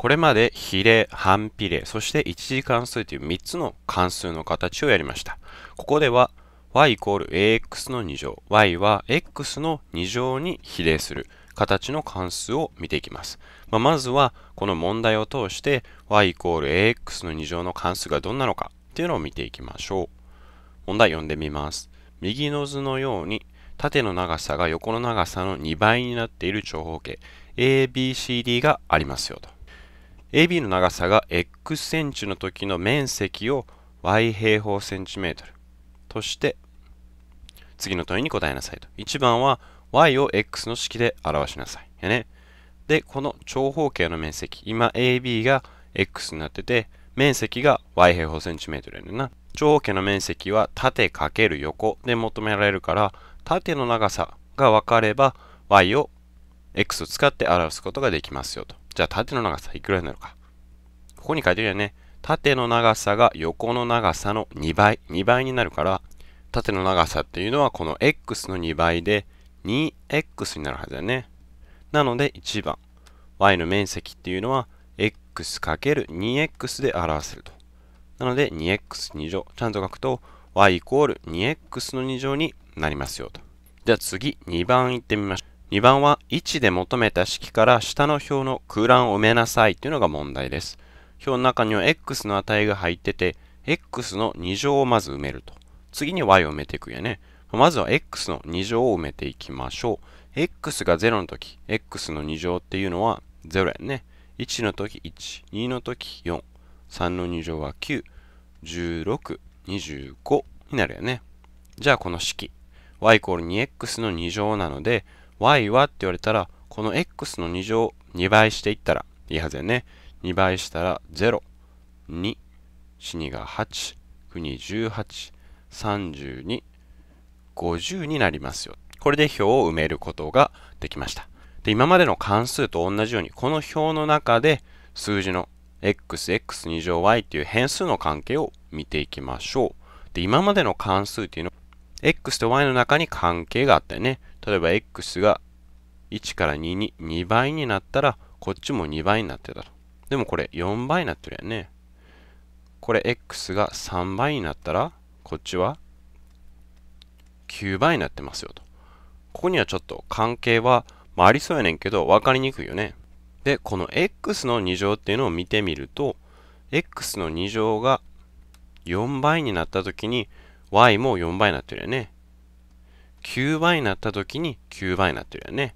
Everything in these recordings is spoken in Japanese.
これまで比例、反比例、そして一次関数という3つの関数の形をやりました。ここでは y イコール ax の2乗、y は x の2乗に比例する形の関数を見ていきます。まあ、まずはこの問題を通して y イコール ax の2乗の関数がどんなのかっていうのを見ていきましょう。問題読んでみます。右の図のように縦の長さが横の長さの2倍になっている長方形 ABCD がありますよと。AB の長さが x センチの時の面積を y 平方センチメートルとして次の問いに答えなさいと。1番は y を x の式で表しなさい。やね。で、この長方形の面積、今 AB が x になってて、面積が y 平方センチメートルやねんな。長方形の面積は縦×横で求められるから、縦の長さが分かれば y を x を使って表すことができますよと。じゃあ縦の長さいくらになるか。ここに書いてるよね。縦の長さが横の長さの2倍、2倍になるから、縦の長さっていうのはこの x の2倍で 2x になるはずだよね。なので1番、y の面積っていうのは x×2x で表せると。なので 2x2 乗、ちゃんと書くと y イコール 2x の2乗になりますよと。じゃあ次、2番いってみましょう。2番は1で求めた式から下の表の空欄を埋めなさいというのが問題です。表の中には x の値が入ってて、x の2乗をまず埋めると。次に y を埋めていくやね。まずは x の2乗を埋めていきましょう。x が0の時、x の2乗っていうのは0やね。1の時1、2の時4、3の2乗は9、16、25になるよね。じゃあこの式、y イコール 2x の2乗なので、y はって言われたら、この x の2乗を2倍していったらいいはずやね。2倍したら0、2、4、2が8、9 2 18、32、50になりますよ。これで表を埋めることができました。で、今までの関数と同じように、この表の中で数字の x、x2 乗 y っていう変数の関係を見ていきましょう。で、今までの関数っていうのは、x と y の中に関係があったよね。例えば x が1から2に2倍になったら、こっちも2倍になってたと。でもこれ4倍になってるやんね。これ x が3倍になったら、こっちは9倍になってますよと。ここにはちょっと関係は、まあ、ありそうやねんけど、分かりにくいよね。で、この x の2乗っていうのを見てみると、x の2乗が4倍になった時に y も4倍になってるよね。9倍になった時に9倍になってるよね。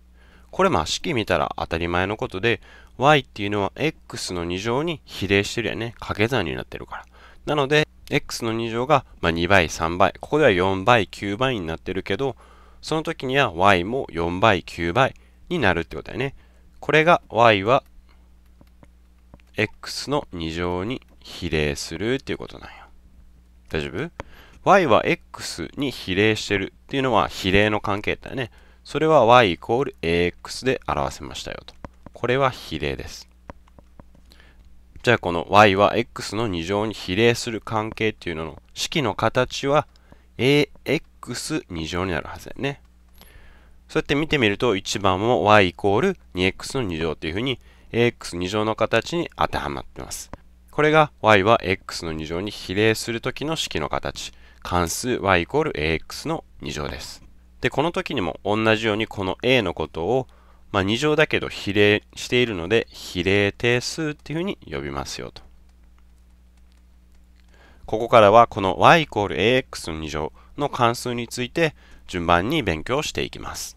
これまあ式見たら当たり前のことで、y っていうのは x の2乗に比例してるよね。掛け算になってるから。なので、x の2乗がま2倍、3倍、ここでは4倍、9倍になってるけど、その時には y も4倍、9倍になるってことだよね。これが y は x の2乗に比例するっていうことなんよ。大丈夫 y は x に比例してるっていうのは比例の関係だよね。それは y イコール ax で表せましたよと。これは比例です。じゃあこの y は x の2乗に比例する関係っていうのの式の形は ax2 乗になるはずだよね。そうやって見てみると1番も y イコール 2x の2乗っていうふうに ax2 乗の形に当てはまってます。これが y は x の2乗に比例するときの式の形。関数 y イコール ax の2乗です。で、この時にも同じようにこの a のことを、まあ、2乗だけど比例しているので、比例定数っていうふうに呼びますよと。ここからはこの y イコール ax の2乗の関数について順番に勉強していきます。